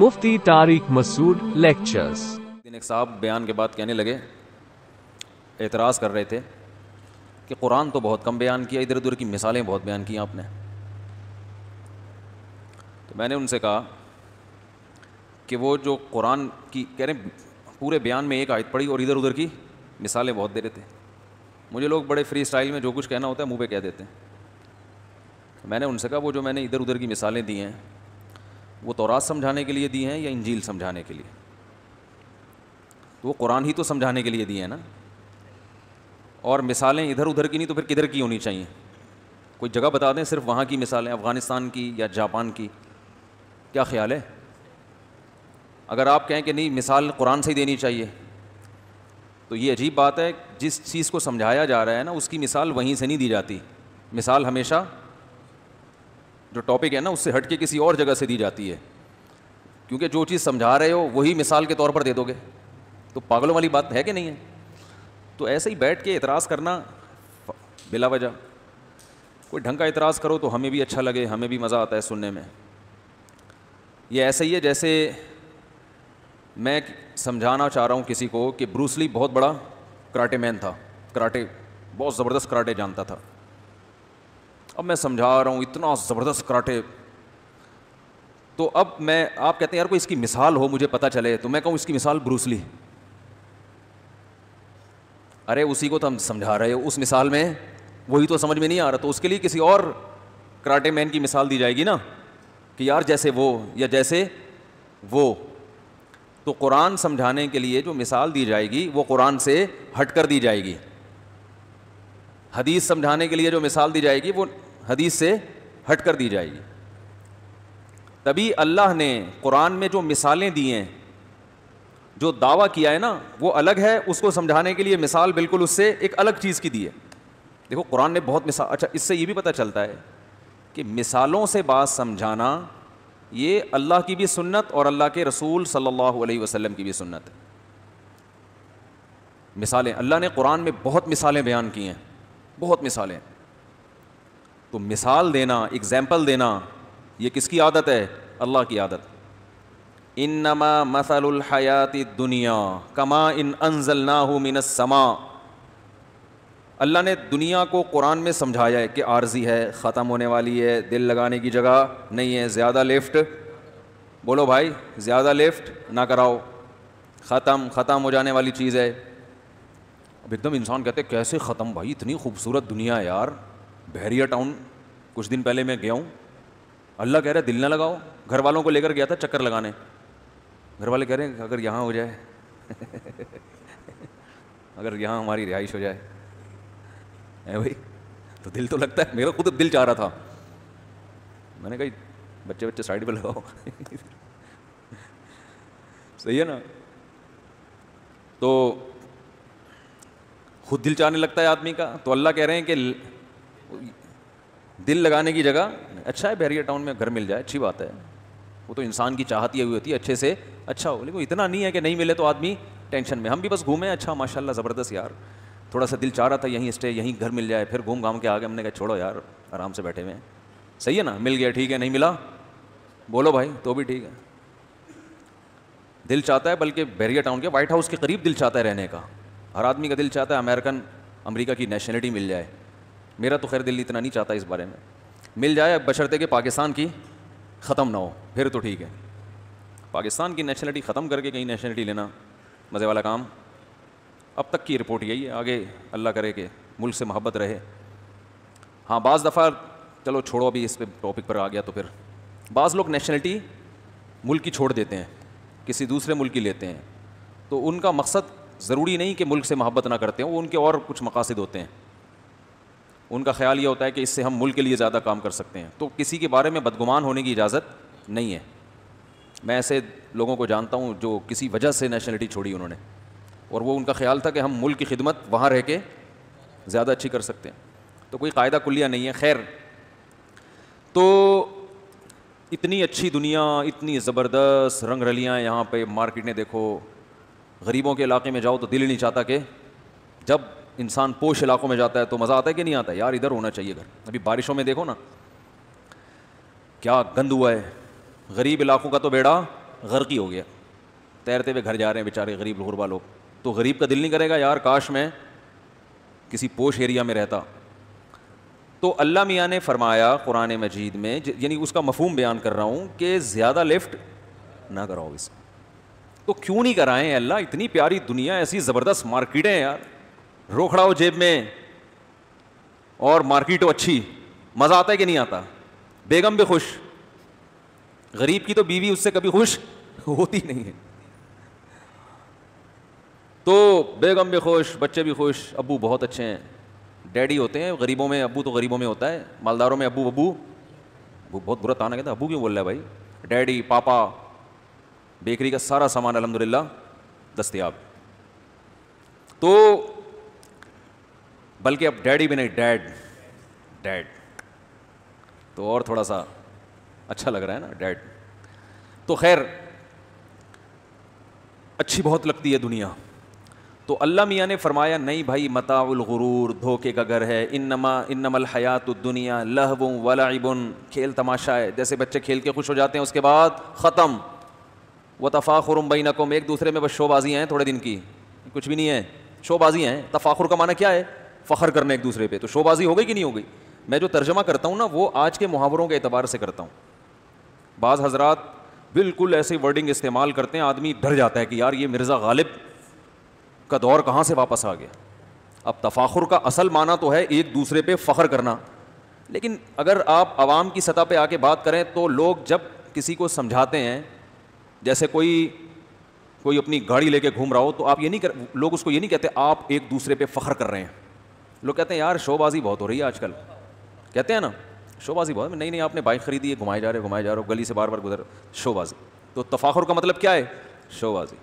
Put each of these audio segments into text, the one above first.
मुफ्ती Tariq Masood lectures दिन एक साहब बयान के बाद कहने लगे एतराज़ कर रहे थे कि कुरान तो बहुत कम बयान किया इधर उधर की मिसालें बहुत बयान की आपने तो मैंने उनसे कहा कि वो जो कुरान की कह रहे पूरे बयान में एक आयत पड़ी और इधर उधर की मिसालें बहुत दे रहे थे मुझे लोग बड़े फ्री स्टाइल में जो कुछ कहना होता है मुँह पे कह देते हैं मैंने उनसे कहा वो जो मैंने इधर उधर की मिसालें दी हैं वो तोरात समझाने के लिए दी हैं या इंजील समझाने के लिए तो वो कुरान ही तो समझाने के लिए दी हैं ना और मिसालें इधर उधर की नहीं तो फिर किधर की होनी चाहिए कोई जगह बता दें सिर्फ वहाँ की मिसालें अफ़गानिस्तान की या जापान की क्या ख्याल है अगर आप कहें कि नहीं मिसाल कुरान से ही देनी चाहिए तो ये अजीब बात है जिस चीज़ को समझाया जा रहा है ना उसकी मिसाल वहीं से नहीं दी जाती मिसाल हमेशा जो टॉपिक है ना उससे हट के किसी और जगह से दी जाती है क्योंकि जो चीज़ समझा रहे हो वही मिसाल के तौर पर दे दोगे तो पागलों वाली बात है कि नहीं है तो ऐसे ही बैठ के एतराज़ करना बिला वजह कोई ढंग का एतराज़ करो तो हमें भी अच्छा लगे हमें भी मज़ा आता है सुनने में ये ऐसा ही है जैसे मैं समझाना चाह रहा हूँ किसी को कि ब्रूसली बहुत बड़ा कराटे मैन था कराटे बहुत ज़बरदस्त कराटे जानता था अब मैं समझा रहा हूँ इतना ज़बरदस्त कराटे तो अब मैं आप कहते हैं यार कोई इसकी मिसाल हो मुझे पता चले तो मैं कहूँ इसकी मिसाल ब्रूसली अरे उसी को तो हम समझा रहे हो उस मिसाल में वही तो समझ में नहीं आ रहा तो उसके लिए किसी और कराटे मैन की मिसाल दी जाएगी ना कि यार जैसे वो या जैसे वो तो कुरान समझाने के लिए जो मिसाल दी जाएगी वो कुरान से हट कर दी जाएगी हदीस समझाने के लिए जो मिसाल दी जाएगी वो हदीस से हट कर दी जाएगी तभी अल्लाह ने कुरान में जो मिसालें दी हैं जो दावा किया है ना वो अलग है उसको समझाने के लिए मिसाल बिल्कुल उससे एक अलग चीज़ की दी है देखो कुरान ने बहुत मिसाल अच्छा इससे ये भी पता चलता है कि मिसालों से बात समझाना ये अल्लाह की भी सुन्नत और अल्लाह के रसूल सल्लल्लाहु अलैहि वसल्लम की भी सुन्नत है मिसालें अल्लाह ने कुरान में बहुत मिसालें बयान की हैं बहुत मिसालें तो मिसाल देना एग्ज़ाम्पल देना ये किसकी आदत है अल्लाह की आदत इन नमा मसलहयात दुनिया कमा इन अनजल ना नाहू समा अल्लाह ने दुनिया को कुरान में समझाया है कि आर्जी है ख़त्म होने वाली है दिल लगाने की जगह नहीं है ज़्यादा लिफ्ट बोलो भाई ज़्यादा लिफ्ट ना कराओ ख़त्म ख़त्म हो जाने वाली चीज़ है अब एकदम इंसान कहते कैसे ख़त्म भाई इतनी खूबसूरत दुनिया यार बहरिया टाउन कुछ दिन पहले मैं गया हूँ अल्लाह कह रहा है दिल ना लगाओ घर वालों को लेकर गया था चक्कर लगाने घर वाले कह रहे हैं अगर यहाँ हो जाए अगर यहाँ हमारी रिहाइश हो जाए है भाई तो दिल तो लगता है मेरा खुद दिल चाह रहा था मैंने कहा बच्चे बच्चे साइड पर लगाओ सही है ना तो खुद दिल चाहने लगता है आदमी का तो अल्लाह कह रहे हैं कि दिल लगाने की जगह अच्छा है बहरिया टाउन में घर मिल जाए अच्छी बात है वो तो इंसान की चाहत ही हुई होती है अच्छे से अच्छा हो लेकिन इतना नहीं है कि नहीं मिले तो आदमी टेंशन में हम भी बस घूमें अच्छा माशाल्लाह ज़बरदस्त यार थोड़ा सा दिल चाह रहा था यहीं स्टे यहीं घर मिल जाए फिर घूम घाम के आगे हमने कहा छोड़ो यार आराम से बैठे हुए हैं सही है ना मिल गया ठीक है नहीं मिला बोलो भाई तो भी ठीक है दिल चाहता है बल्कि बैरिया टाउन के वाइट हाउस के करीब दिल चाहता है रहने का हर आदमी का दिल चाहता है अमेरिकन अमेरिका की नेशनलिटी मिल जाए मेरा तो खैर दिल्ली इतना नहीं चाहता इस बारे में मिल जाए बशर्ते कि पाकिस्तान की ख़त्म ना हो फिर तो ठीक है पाकिस्तान की नेशनलिटी ख़त्म करके कहीं नेशनलिटी लेना मज़े वाला काम अब तक की रिपोर्ट यही है आगे अल्लाह करे कि मुल्क से मोहब्बत रहे हाँ बाज़ दफ़ा चलो छोड़ो अभी इस पर टॉपिक पर आ गया तो फिर बाज़ लोग नेशनलिटी मुल्क की छोड़ देते हैं किसी दूसरे मुल्क की लेते हैं तो उनका मकसद ज़रूरी नहीं कि मुल्क से मोहब्बत ना करते वो उनके और कुछ मकासद होते हैं उनका ख्याल ये होता है कि इससे हम मुल्क के लिए ज़्यादा काम कर सकते हैं तो किसी के बारे में बदगुमान होने की इजाज़त नहीं है मैं ऐसे लोगों को जानता हूँ जो किसी वजह से नेशनलिटी छोड़ी उन्होंने और वो उनका ख्याल था कि हम मुल्क की खिदमत वहाँ रह के ज़्यादा अच्छी कर सकते हैं तो कोई कायदा कुलिया नहीं है खैर तो इतनी अच्छी दुनिया इतनी ज़बरदस्त रंग रलियाँ यहाँ पर मार्केट ने देखो गरीबों के इलाके में जाओ तो दिल ही नहीं चाहता कि जब इंसान पोश इलाकों में जाता है तो मज़ा आता है कि नहीं आता यार इधर होना चाहिए घर अभी बारिशों में देखो ना क्या गंद हुआ है गरीब इलाकों का तो बेड़ा गर्की हो गया तैरते हुए घर जा रहे हैं बेचारे गरीब गुरबा लोग तो गरीब का दिल नहीं करेगा यार काश में किसी पोश एरिया में रहता तो अल्लाह मियाँ ने फरमाया कुरान मजीद में यानी उसका मफहम बयान कर रहा हूँ कि ज़्यादा लिफ्ट ना कराओ इसको तो क्यों नहीं कराएं अल्लाह इतनी प्यारी दुनिया ऐसी ज़बरदस्त मार्केटें हैं यार रोखड़ा हो जेब में और मार्केट हो अच्छी मज़ा आता है कि नहीं आता बेगम भी खुश गरीब की तो बीवी उससे कभी खुश होती नहीं है तो बेगम भी खुश बच्चे भी खुश अबू बहुत अच्छे हैं डैडी होते हैं गरीबों में अबू तो गरीबों में होता है मालदारों में अबू अबू वो बहुत बुरा ताना कहता है अबू क्यों बोल रहा है भाई डैडी पापा बेकरी का सारा सामान अलहमदिल्ला दस्तियाब तो बल्कि अब डैडी भी नहीं डैड डैड तो और थोड़ा सा अच्छा लग रहा है ना डैड तो खैर अच्छी बहुत लगती है दुनिया तो अल्लाह मियाँ ने फरमाया नहीं भाई मताउल गुरूर धोखे का घर है इन नमा इन नमल हयात दुनिया लहबुम वलाइबुन खेल तमाशा है जैसे बच्चे खेल के खुश हो जाते हैं उसके बाद ख़त्म व बई नकुम एक दूसरे में बस शोबाजियाँ हैं थोड़े दिन की कुछ भी नहीं है शोबाजियाँ हैं तफ़ाखुर का माना क्या है फ़खर करना एक दूसरे पर तो शोबाजी हो गई कि नहीं हो गई मैं जो तर्जमा करता हूँ ना वो आज के मुहावरों के अतबार से करता हूँ बाज़ हजरात बिल्कुल ऐसे वर्डिंग इस्तेमाल करते हैं आदमी डर जाता है कि यार ये मिर्ज़ा गालिब का दौर कहाँ से वापस आ गया अब तफाखुर का असल माना तो है एक दूसरे पर फ़ख्र करना लेकिन अगर आप आवाम की सतह पे आके बात करें तो लोग जब किसी को समझाते हैं जैसे कोई कोई अपनी गाड़ी लेके घूम रहा हो तो आप ये नहीं कर लोग उसको ये नहीं कहते आप एक दूसरे पे फ़ख्र कर रहे हैं लोग कहते हैं यार शोबाजी बहुत हो रही है आजकल कहते हैं ना शोबाजी बहुत नहीं नहीं आपने बाइक खरीदी है घुमाए जा रहे घुमाए जा रहे हो गली से बार बार गुजर शोबाजी तो तफाखुर का मतलब क्या है शोबाजी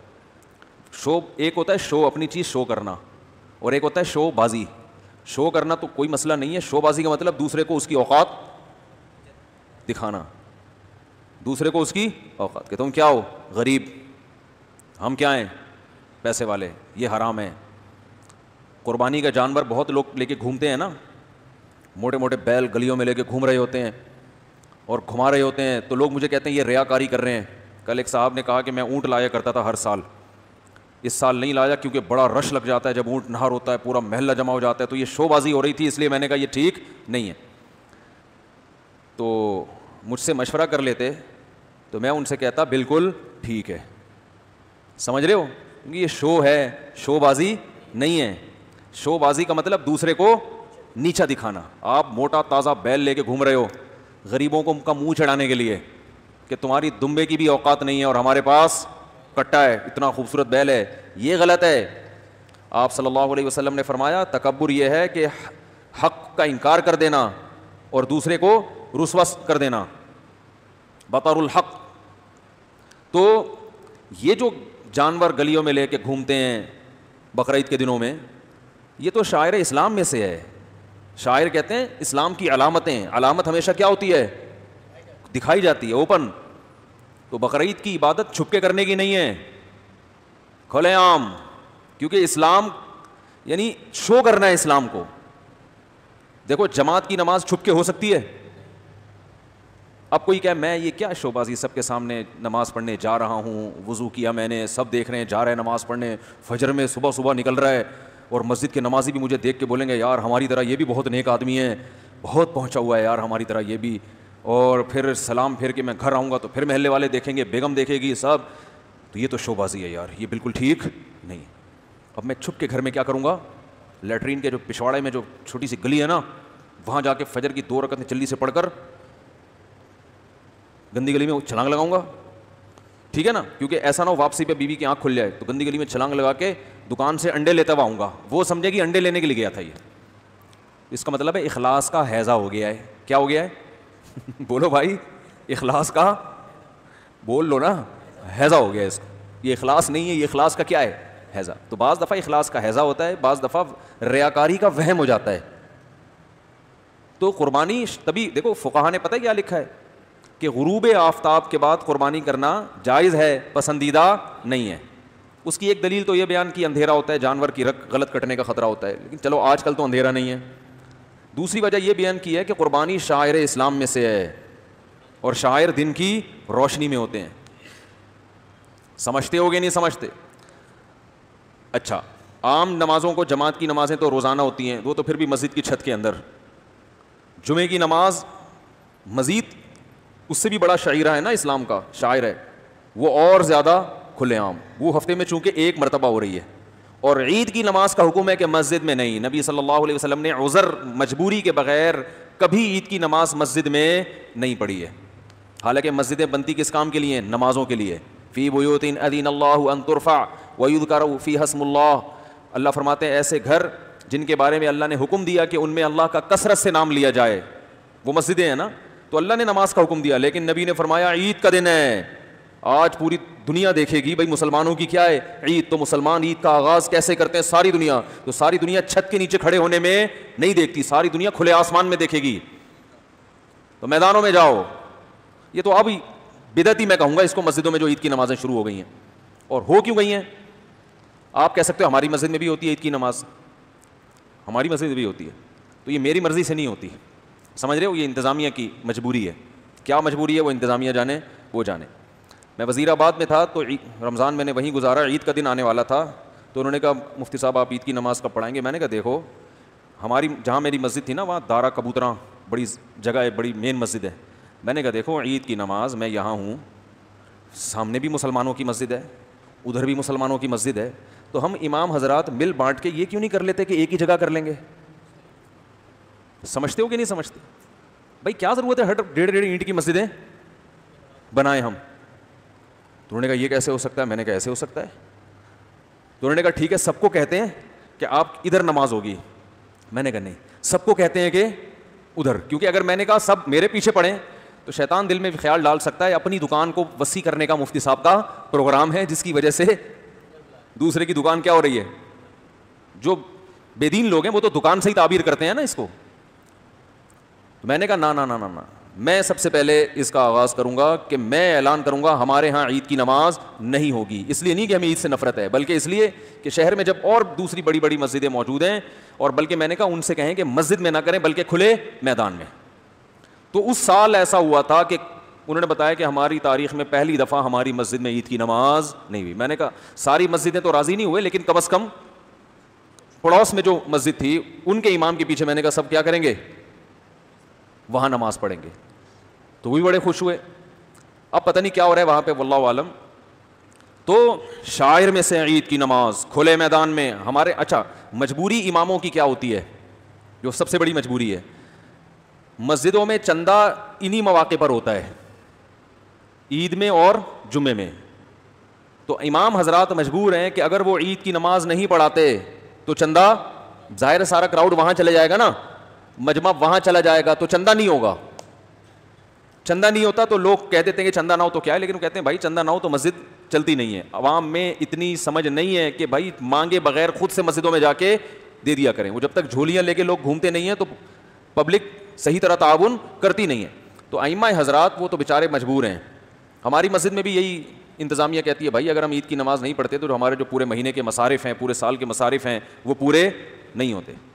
शो एक होता है शो अपनी चीज़ शो करना और एक होता है शोबाजी शो करना तो कोई मसला नहीं है शोबाजी का मतलब दूसरे को उसकी औकात दिखाना दूसरे को उसकी औकात कि तुम क्या हो गरीब हम क्या हैं पैसे वाले ये हराम है कुर्बानी का जानवर बहुत लोग लेके घूमते हैं ना मोटे मोटे बैल गलियों में लेके घूम रहे होते हैं और घुमा रहे होते हैं तो लोग मुझे कहते हैं ये रियाकारी कर रहे हैं कल एक साहब ने कहा कि मैं ऊँट लाया करता था हर साल इस साल नहीं लाया क्योंकि बड़ा रश लग जाता है जब ऊँट नहर होता है पूरा महल्ला जमा हो जाता है तो ये शोबाजी हो रही थी इसलिए मैंने कहा ये ठीक नहीं है तो मुझसे मशवरा कर लेते तो मैं उनसे कहता बिल्कुल ठीक है समझ रहे हो क्योंकि ये शो है शोबाजी नहीं है शोबाजी का मतलब दूसरे को नीचा दिखाना आप मोटा ताज़ा बैल लेके घूम रहे हो गरीबों को उनका मुंह चढ़ाने के लिए कि तुम्हारी दुम्बे की भी औकात नहीं है और हमारे पास कट्टा है इतना खूबसूरत बैल है ये गलत है आप सल्लल्लाहु अलैहि वसल्लम ने फरमाया तकबर यह है कि हक का इनकार कर देना और दूसरे को रुसवस कर देना बतौरुल हक तो ये जो जानवर गलियों में लेके घूमते हैं बकरीद के दिनों में ये तो शायर इस्लाम में से है शायर कहते हैं इस्लाम की अलामतें अलामत हमेशा क्या होती है दिखाई जाती है ओपन तो बकर की इबादत छुपके करने की नहीं है खुलेआम क्योंकि इस्लाम यानी शो करना है इस्लाम को देखो जमात की नमाज छुपके हो सकती है अब कोई कहे मैं ये क्या शोबाजी सबके सामने नमाज पढ़ने जा रहा हूं वज़ू किया मैंने सब देख रहे हैं जा रहे हैं नमाज पढ़ने फजर में सुबह सुबह निकल रहा है और मस्जिद के नमाजी भी मुझे देख के बोलेंगे यार हमारी तरह ये भी बहुत नेक आदमी है बहुत पहुँचा हुआ है यार हमारी तरह ये भी और फिर सलाम फिर के मैं घर आऊँगा तो फिर महल्ले वाले देखेंगे बेगम देखेगी सब तो ये तो शोबाजी है यार ये बिल्कुल ठीक नहीं अब मैं छुप के घर में क्या करूँगा लेटरीन के जो पिछवाड़े में जो छोटी सी गली है ना वहाँ जाके फजर की दो रकतें जल्दी से पढ़कर गंदी गली में छलांग लगाऊंगा ठीक है ना क्योंकि ऐसा ना हो वापसी पे बीवी की आंख खुल जाए तो गंदी गली में छलांग लगा के दुकान से अंडे लेता हुआ वो समझे कि अंडे लेने के लिए गया था ये इसका मतलब है इखलास का हैज़ा हो गया है क्या हो गया है बोलो भाई इखलास का बोल लो ना हैज़ा हो गया इसका ये इखलास नहीं है ये इखलास का क्या है हैज़ा तो बाज दफ़ा इखलास का हैज़ा होता है बाज दफ़ा रयाकारी का वहम हो जाता है तो कुर्बानी तभी देखो फ़ुकाहा ने पता है क्या लिखा है कि गुरूब आफ्ताब के बाद कुर्बानी करना जायज़ है पसंदीदा नहीं है उसकी एक दलील तो यह बयान कि अंधेरा होता है जानवर की रख गलत कटने का ख़तरा होता है लेकिन चलो आज कल तो अंधेरा नहीं है दूसरी वजह यह बयान की है कि कुरबानी शायर इस्लाम में से है और शायर दिन की रोशनी में होते हैं समझते हो गए नहीं समझते अच्छा आम नमाज़ों को जमात की नमाज़ें तो रोज़ाना होती हैं वो तो फिर भी मस्जिद की छत के अंदर जुमे की नमाज मज़ीद उससे भी बड़ा शायरा है ना इस्लाम का शायर है वो और ज़्यादा खुलेआम वो हफ्ते में चूंकि एक मरतबा हो रही है और ईद की नमाज का हुक्म है कि मस्जिद में नहीं नबी सल्लल्लाहु अलैहि वसल्लम ने उज़र मजबूरी के बगैर कभी ईद की नमाज मस्जिद में नहीं पढ़ी है हालांकि मस्जिदें बनती किस काम के लिए नमाज़ों के लिए फ़ी बुतिन अदीन अल्लातरफ़ा व कर फ़ी हसमुल्ला अल्लाह फरमाते हैं ऐसे घर जिनके बारे में अल्लाह ने हुक्म दिया कि उनमें अल्लाह का कसरत से नाम लिया जाए वो मस्जिदें हैं ना तो अल्लाह ने नमाज का हुक्म दिया लेकिन नबी ने फरमाया ईद का दिन है आज पूरी दुनिया देखेगी भाई मुसलमानों की क्या है ईद तो मुसलमान ईद का आगाज कैसे करते हैं सारी दुनिया तो सारी दुनिया छत के नीचे खड़े होने में नहीं देखती सारी दुनिया खुले आसमान में देखेगी तो मैदानों में जाओ ये तो अब बिदती मैं कहूँगा इसको मस्जिदों में जो ईद की नमाजें शुरू हो गई हैं और हो क्यों गई हैं आप कह सकते हो हमारी मस्जिद में भी होती है ईद की नमाज हमारी मस्जिद में भी होती है तो ये मेरी मर्जी से नहीं होती है समझ रहे हो ये इंतज़ामिया की मजबूरी है क्या मजबूरी है वो इंतज़ामिया जाने वो जाने मैं वज़ी आबाद में था तो रमज़ान मैंने वहीं गुजारा ईद का दिन आने वाला था तो उन्होंने कहा मुफ्ती साहब आप ईद की नमाज़ कब पढ़ाएंगे मैंने कहा देखो हमारी जहाँ मेरी मस्जिद थी ना वहाँ दारा कबूतरा बड़ी जगह है बड़ी मेन मस्जिद है मैंने कहा देखो ईद की नमाज़ मैं यहाँ हूँ सामने भी मुसलमानों की मस्जिद है उधर भी मुसलमानों की मस्जिद है तो हम इमाम हजरात मिल बांट के ये क्यों नहीं कर लेते कि एक ही जगह कर लेंगे समझते हो कि नहीं समझते भाई क्या ज़रूरत है हर डेढ़ डेढ़ ईंट की मस्जिदें बनाए हम तो उन्होंने कहा ये कैसे हो सकता है मैंने कहा ऐसे हो सकता है तो उन्होंने कहा ठीक है सबको कहते हैं कि आप इधर नमाज होगी मैंने कहा नहीं सबको कहते हैं कि उधर क्योंकि अगर मैंने कहा सब मेरे पीछे पड़े तो शैतान दिल में भी ख्याल डाल सकता है अपनी दुकान को वसी करने का मुफ्ती साहब का प्रोग्राम है जिसकी वजह से दूसरे की दुकान क्या हो रही है जो बेदीन लोग हैं वो तो दुकान से ही ताबीर करते हैं ना इसको तो मैंने कहा ना ना ना ना ना मैं सबसे पहले इसका आगाज़ करूंगा कि मैं ऐलान करूंगा हमारे यहाँ ईद की नमाज नहीं होगी इसलिए नहीं कि हमें ईद से नफरत है बल्कि इसलिए कि शहर में जब और दूसरी बड़ी बड़ी मस्जिदें मौजूद हैं और बल्कि मैंने कहा उनसे कहें कि मस्जिद में ना करें बल्कि खुले मैदान में तो उस साल ऐसा हुआ था कि उन्होंने बताया कि हमारी तारीख में पहली दफ़ा हमारी मस्जिद में ईद की नमाज नहीं हुई मैंने कहा सारी मस्जिदें तो राज़ी नहीं हुए लेकिन कम अज़ कम पड़ोस में जो मस्जिद थी उनके इमाम के पीछे मैंने कहा सब क्या करेंगे वहाँ नमाज़ पढ़ेंगे तो वो भी बड़े खुश हुए अब पता नहीं क्या हो रहा है वहाँ पर वल्ला आलम तो शायर में से ईद की नमाज खुले मैदान में हमारे अच्छा मजबूरी इमामों की क्या होती है जो सबसे बड़ी मजबूरी है मस्जिदों में चंदा इन्हीं मौाक़े पर होता है ईद में और जुमे में तो इमाम हजरात मजबूर हैं कि अगर वो ईद की नमाज नहीं पढ़ाते तो चंदा ज़ाहिर सारा क्राउड वहाँ चले जाएगा ना मजमा वहां चला जाएगा तो चंदा नहीं होगा चंदा नहीं होता तो लोग कह देते हैं कि चंदा ना हो तो क्या है लेकिन कहते हैं भाई चंदा ना हो तो मस्जिद चलती नहीं है अवाम में इतनी समझ नहीं है कि भाई मांगे बगैर खुद से मस्जिदों में जाके दे दिया करें वो जब तक झोलियाँ लेके लोग घूमते नहीं हैं तो पब्लिक सही तरह ताउन करती नहीं है तो आइमा हजरात वो तो बेचारे मजबूर हैं हमारी मस्जिद में भी यही इंतज़ामिया कहती है भाई अगर हम ईद की नमाज़ नहीं पढ़ते तो हमारे जो पूरे महीने के मसारफ़ हैं पूरे साल के मसारिफ हैं वो पूरे नहीं होते